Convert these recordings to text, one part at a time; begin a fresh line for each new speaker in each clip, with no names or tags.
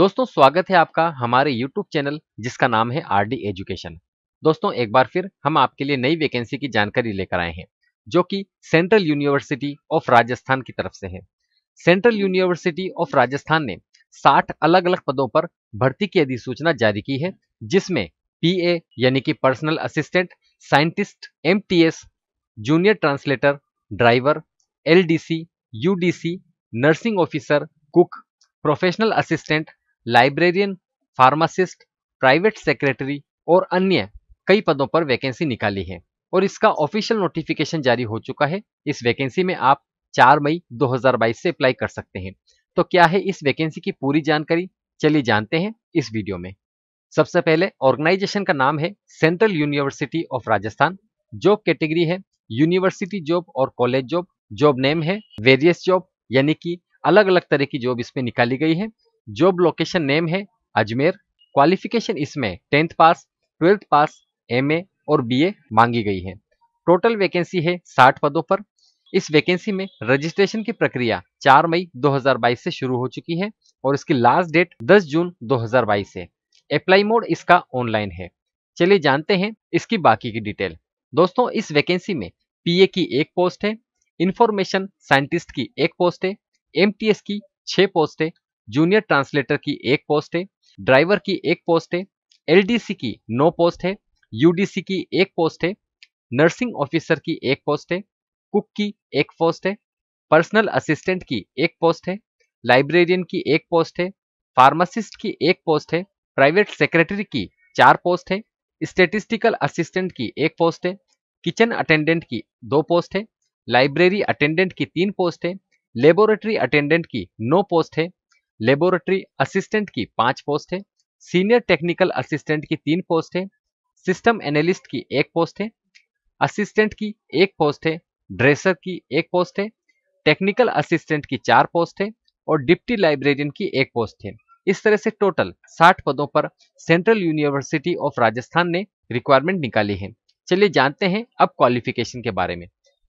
दोस्तों स्वागत है आपका हमारे YouTube चैनल जिसका नाम है आर डी एजुकेशन दोस्तों एक बार फिर हम आपके लिए नई वैकेंसी की जानकारी लेकर आए हैं जो कि सेंट्रल यूनिवर्सिटी ऑफ राजस्थान की तरफ से है सेंट्रल यूनिवर्सिटी ऑफ राजस्थान ने 60 अलग अलग पदों पर भर्ती की अधिसूचना जारी की है जिसमें पी यानी कि personal assistant scientist M junior translator driver L D nursing officer cook professional assistant librarian pharmacist private secretary और अन्य कई पदों पर वैकेंसी निकाली है और इसका ऑफिशियल नोटिफिकेशन जारी हो चुका है इस वैकेंसी में आप 4 मई 2022 से अप्लाई कर सकते हैं तो क्या है इस वैकेंसी की पूरी जानकारी चलिए जानते हैं इस वीडियो में सबसे पहले ऑर्गेनाइजेशन का नाम है central university of Rajasthan job category है यूनिवर्सिटी जॉब और कॉलेज जॉब जॉब नेम है वेरियस जॉब यानी कि अलग अलग तरह की जॉब इसमें निकाली गई है जॉब लोकेशन नेम है अजमेर क्वालिफिकेशन इसमें tenth pass twelfth pass M और बी मांगी गई है टोटल वैकेंसी है साठ पदों पर इस वैकेंसी में रजिस्ट्रेशन की प्रक्रिया 4 मई 2022 से शुरू हो चुकी है और इसकी लास्ट डेट 10 जून 2022 है अप्लाई मोड इसका ऑनलाइन है चलिए जानते हैं इसकी बाकी की डिटेल दोस्तों इस वैकेंसी में पीए की एक पोस्ट है इंफॉर्मेशन साइंटिस्ट की एक पोस्ट है एमटीएस की छह पोस्ट है जूनियर ट्रांसलेटर की एक पोस्ट है ड्राइवर की एक पोस्ट है एलडीसी की नौ पोस्ट है यूडीसी की एक पोस्ट है नर्सिंग ऑफिसर की एक पोस्ट है कुक की एक पोस्ट है पर्सनल असिस्टेंट की एक पोस्ट है लाइब्रेरियन की एक पोस्ट है फार्मासिस्ट की एक पोस्ट है प्राइवेट सेक्रेटरी की चार पोस्ट है स्टेटिस्टिकल असिस्टेंट की एक पोस्ट है किचन अटेंडेंट की दो पोस्ट है लाइब्रेरी अटेंडेंट की तीन पोस्ट है लेबोरेटरी अटेंडेंट की नौ पोस्ट है लेबोरेटरी असिस्टेंट की पांच पोस्ट है सीनियर टेक्निकल असिस्टेंट की तीन पोस्ट है सिस्टम एनालिस्ट की एक पोस्ट है असिस्टेंट की एक पोस्ट है ड्रेसर की एक पोस्ट है टेक्निकल असिस्टेंट की चार पोस्ट है और डिप्टी लाइब्रेरियन की एक पोस्ट है इस तरह से टोटल 60 पदों पर सेंट्रल यूनिवर्सिटी ऑफ राजस्थान ने रिक्वायरमेंट निकाली है चलिए जानते हैं अब क्वालिफिकेशन के बारे में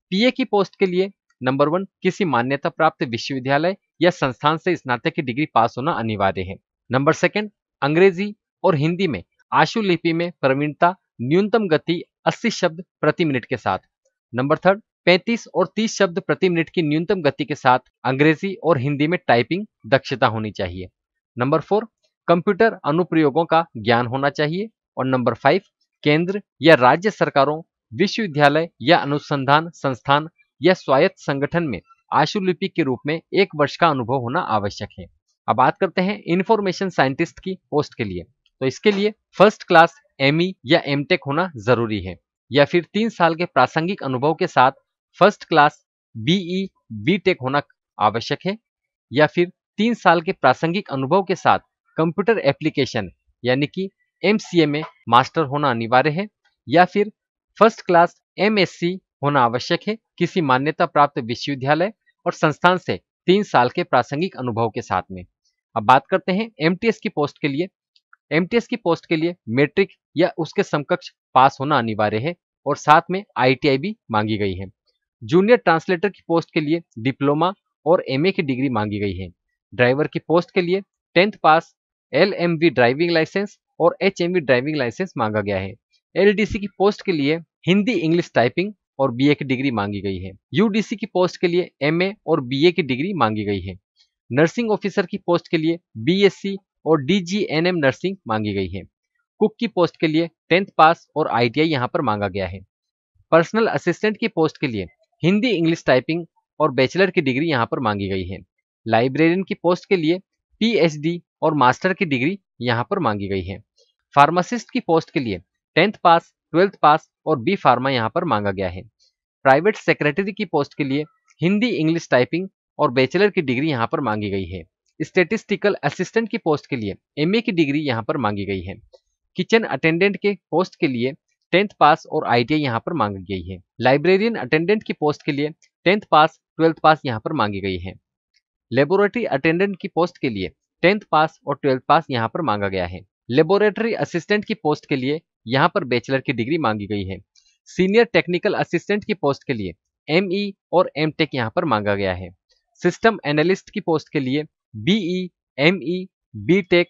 पीए की पोस्ट के लिए नंबर वन किसी मान्यता प्राप्त विश्वविद्यालय या संस्थान से स्नातक की डिग्री पास होना अनिवार्य है नंबर सेकंड अंग्रेजी और हिंदी में आशु लिपि में प्रवीणता न्यूनतम गति 80 शब्द प्रति मिनट के साथ नंबर थर्ड 35 और 30 शब्द प्रति मिनट की न्यूनतम गति के साथ अंग्रेजी और हिंदी में टाइपिंग दक्षता होनी चाहिए नंबर फोर कंप्यूटर अनुप्रयोगों का ज्ञान होना चाहिए और नंबर फाइव केंद्र या राज्य सरकारों विश्वविद्यालय या अनुसंधान संस्थान या स्वायत्त संगठन में आशुलिपिक के रूप में एक वर्ष का अनुभव होना आवश्यक है अब बात करते हैं इंफॉर्मेशन साइंटिस्ट की पोस्ट के लिए तो इसके लिए फर्स्ट क्लास एम या एम होना जरूरी है या फिर तीन साल के प्रासंगिक अनुभव के साथ first class BE B tech होना आवश्यक है या फिर तीन साल के प्रासंगिक अनुभव के साथ कंप्यूटर एप्लीकेशन यानी कि एम में मास्टर होना अनिवार्य है या फिर फर्स्ट क्लास एम होना आवश्यक है किसी मान्यता प्राप्त विश्वविद्यालय और संस्थान से तीन साल के प्रासंगिक अनुभव के साथ में अब बात करते हैं एमटीएस की पोस्ट के लिए एमटीएस की पोस्ट के लिए मेट्रिक या उसके समकक्ष पास होना अनिवार्य है और साथ में आईटीआई भी मांगी गई है जूनियर ट्रांसलेटर की पोस्ट के लिए डिप्लोमा और एमए की डिग्री मांगी गई है ड्राइवर की पोस्ट के लिए tenth pass L driving licence और एच ड्राइविंग लाइसेंस मांगा गया है एल की पोस्ट के लिए हिंदी इंग्लिश टाइपिंग और बीए की डिग्री मांगी गई है यूडीसी की पोस्ट के लिए एमए और बीए की डिग्री मांगी गई है नर्सिंग ऑफिसर की पोस्ट के लिए बीएससी और डीजीएनएम नर्सिंग मांगी गई है कुक की पोस्ट के लिए टेंथ पास और आईटीआई यहां पर मांगा गया है पर्सनल असिस्टेंट की पोस्ट के लिए हिंदी इंग्लिश टाइपिंग और बैचलर की डिग्री यहां पर मांगी गई है लाइब्रेरियन की पोस्ट के लिए पीएचडी और मास्टर की डिग्री यहां पर मांगी गई है फार्मासिस्ट की पोस्ट के लिए टेंथ पास ट्वेल्थ पास और बी फार्मा यहाँ पर मांगा गया है प्राइवेट सेक्रेटरी की पोस्ट के लिए हिंदी इंग्लिश टाइपिंग और बैचलर की डिग्री यहाँ पर मांगी गई है स्टेटिस्टिकल असिस्टेंट की पोस्ट के लिए एमए की डिग्री यहाँ पर मांगी गई है किचन अटेंडेंट के पोस्ट के लिए टेंथ पास और आईटीआई यहाँ पर मांगी गई है लाइब्रेरियन अटेंडेंट की पोस्ट के लिए टेंथ पास ट्वेल्थ पास यहाँ पर मांगी गई है लेबोरेटरी अटेंडेंट की पोस्ट के लिए टेंथ पास और ट्वेल्थ पास यहाँ पर मांगा गया है लेबोरेटरी असिस्टेंट की पोस्ट के लिए यहाँ पर बैचलर की डिग्री मांगी गई है सीनियर टेक्निकल असिस्टेंट की पोस्ट के लिए एम ई e और एम टेक यहाँ पर मांगा गया है सिस्टम एनालिस्ट की पोस्ट के लिए BE M E B tech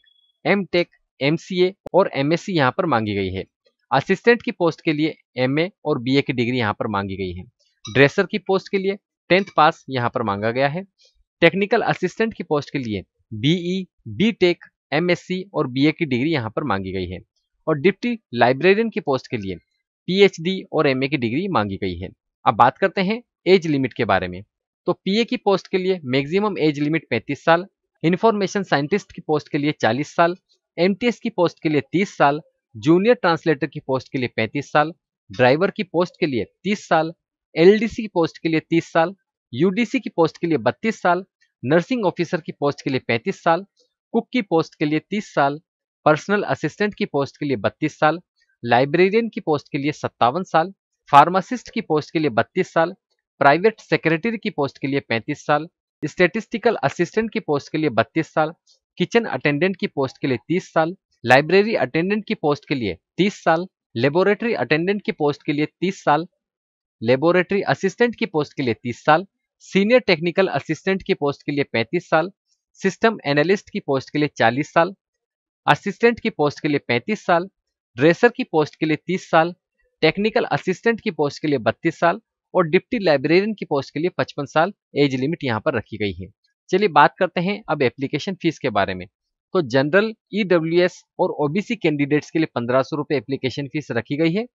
M tech M C A और एम एस सी यहाँ पर मांगी गई है असिस्टेंट की पोस्ट के लिए एम ए और बी ए की डिग्री यहाँ पर मांगी गई है ड्रेसर की पोस्ट के लिए टेंथ पास यहाँ पर मांगा गया है टेक्निकल असिस्टेंट की पोस्ट के लिए BE B tech M S C और बी ए की डिग्री यहाँ पर मांगी गई है और डिप्टी लाइब्रेरियन की पोस्ट के लिए पीएचडी और एमए की डिग्री मांगी गई है अब बात करते हैं एज लिमिट के बारे में तो पीए की पोस्ट के लिए मैक्सिमम एज लिमिट 35 साल इंफॉर्मेशन साइंटिस्ट की पोस्ट के लिए 40 साल एमटीएस की पोस्ट के लिए 30 साल जूनियर ट्रांसलेटर की पोस्ट के लिए 35 साल ड्राइवर की पोस्ट के लिए 30 साल एलडीसी की पोस्ट के लिए 30 साल यूडीसी की पोस्ट के लिए 32 साल नर्सिंग ऑफिसर की पोस्ट के लिए 35 साल कुक की पोस्ट के लिए 30 साल पर्सनल असिस्टेंट की पोस्ट के लिए बत्तीस साल लाइब्रेरियन की पोस्ट के लिए सत्तावन साल फार्मासिस्ट की पोस्ट के लिए बत्तीस साल प्राइवेट सेक्रेटरी की पोस्ट के लिए पैंतीस साल स्टेटिस्टिकल असिस्टेंट की पोस्ट के लिए बत्तीस साल किचन अटेंडेंट की पोस्ट के लिए तीस साल लाइब्रेरी अटेंडेंट की पोस्ट के लिए तीस साल लेबोरेटरी अटेंडेंट की पोस्ट के लिए तीस साल लेबोरेटरी असिस्टेंट की पोस्ट के लिए तीस साल सीनियर टेक्निकल असिस्टेंट की पोस्ट के लिए पैंतीस साल सिस्टम एनालिस्ट की पोस्ट के लिए चालीस साल असिस्टेंट की पोस्ट के लिए पैंतीस साल ड्रेसर की पोस्ट के लिए तीस साल टेक्निकल असिस्टेंट की पोस्ट के लिए बत्तीस साल और डिप्टी लाइब्रेरियन की पोस्ट के लिए पचपन साल एज लिमिट यहाँ पर रखी गई है चलिए बात करते हैं अब एप्लीकेशन फीस के बारे में तो जनरल ई और ओबीसी कैंडिडेट्स के लिए पंद्रह सौ एप्लीकेशन फीस रखी गई है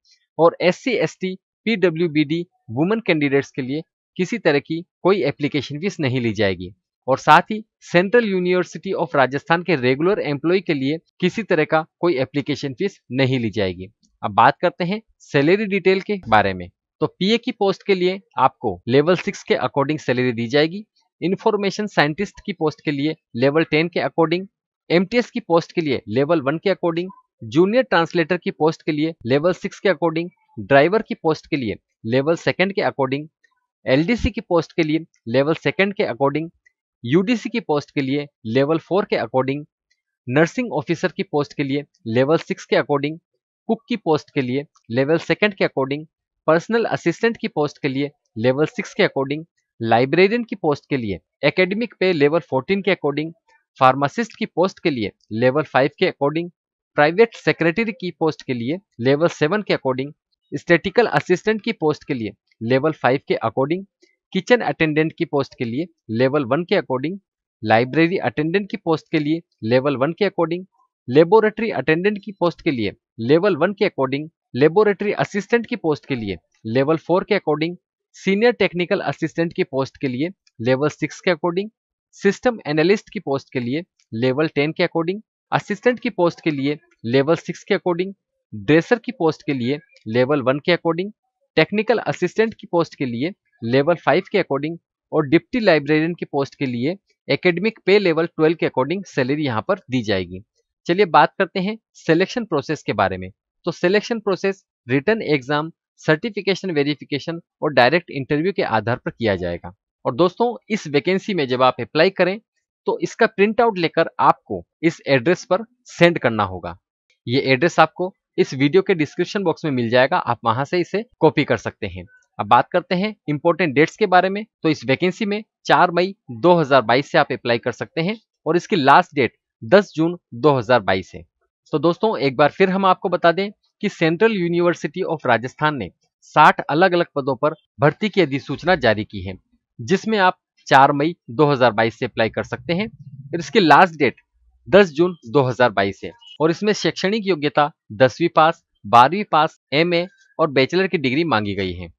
और S C S T P W B D women candidates के लिए किसी तरह की कोई एप्लीकेशन फीस नहीं ली जाएगी और साथ ही सेंट्रल यूनिवर्सिटी ऑफ राजस्थान के रेगुलर एम्प्लॉय के लिए किसी तरह का कोई एप्लीकेशन फीस नहीं ली जाएगी अब बात करते हैं सैलरी डिटेल के बारे में तो पीए की पोस्ट के लिए आपको लेवल सिक्स के अकॉर्डिंग सैलरी दी जाएगी इंफॉर्मेशन साइंटिस्ट की पोस्ट के लिए लेवल टेन के अकॉर्डिंग एमटीएस की पोस्ट के लिए लेवल वन के अकॉर्डिंग जूनियर ट्रांसलेटर की पोस्ट के लिए लेवल सिक्स के अकॉर्डिंग ड्राइवर की पोस्ट के लिए लेवल सेकेंड के अकॉर्डिंग एलडीसी की पोस्ट के लिए लेवल सेकंड के अकॉर्डिंग यूडीसी की पोस्ट के लिए लेवल फोर के अकॉर्डिंग नर्सिंग ऑफिसर की पोस्ट के लिए लेवल सिक्स के अकॉर्डिंग कुक की पोस्ट के लिए लेवल सेकेंड के अकॉर्डिंग पर्सनल असिस्टेंट की पोस्ट के लिए लेवल सिक्स के अकॉर्डिंग लाइब्रेरियन की पोस्ट के लिए एकेडमिक पे लेवल फोर्टीन के अकॉर्डिंग फार्मासिस्ट की पोस्ट के लिए लेवल फाइव के अकॉर्डिंग प्राइवेट सेक्रेटरी की पोस्ट के लिए लेवल सेवन के अकॉर्डिंग स्टेटिकल असिस्टेंट की पोस्ट के लिए लेवल फाइव के अकॉर्डिंग किचन अटेंडेंट की पोस्ट के लिए लेवल वन के अकॉर्डिंग लाइब्रेरी अटेंडेंट की पोस्ट के लिए लेवल वन के अकॉर्डिंग लेबोरेटरी अटेंडेंट की पोस्ट के लिए लेवल वन के अकॉर्डिंग लेबोरेटरी असिस्टेंट की पोस्ट के लिए लेवल फोर के अकॉर्डिंग सीनियर टेक्निकल असिस्टेंट की पोस्ट के लिए लेवल सिक्स के अकॉर्डिंग सिस्टम एनालिस्ट की पोस्ट के लिए लेवल टेन के अकॉर्डिंग असिस्टेंट की पोस्ट के लिए लेवल सिक्स के अकॉर्डिंग ड्रेसर की पोस्ट के लिए लेवल वन के अकॉर्डिंग टेक्निकल असिस्टेंट की पोस्ट के लिए लेवल फाइव के अकॉर्डिंग और डिप्टी लाइब्रेरियन की पोस्ट के लिए एकेडमिक पे लेवल ट्वेल्व के अकॉर्डिंग सैलरी यहाँ पर दी जाएगी चलिए बात करते हैं सिलेक्शन प्रोसेस के बारे में तो selection process written exam certification verification और डायरेक्ट इंटरव्यू के आधार पर किया जाएगा और दोस्तों इस वैकेंसी में जब आप अप्लाई करें तो इसका प्रिंट आउट लेकर आपको इस एड्रेस पर सेंड करना होगा ये एड्रेस आपको इस वीडियो के डिस्क्रिप्शन बॉक्स में मिल जाएगा आप वहां से इसे कॉपी कर सकते हैं अब बात करते हैं इंपोर्टेंट डेट्स के बारे में तो इस वैकेंसी में 4 मई 2022 से आप अप्लाई कर सकते हैं और इसकी लास्ट डेट 10 जून 2022 है तो दोस्तों एक बार फिर हम आपको बता दें कि सेंट्रल यूनिवर्सिटी ऑफ राजस्थान ने 60 अलग अलग पदों पर भर्ती की अधिसूचना जारी की है जिसमें आप चार मई दो से अप्लाई कर सकते हैं और इसकी लास्ट डेट दस जून दो है और इसमें शैक्षणिक योग्यता दसवीं पास बारहवीं पास एम और बैचलर की डिग्री मांगी गई है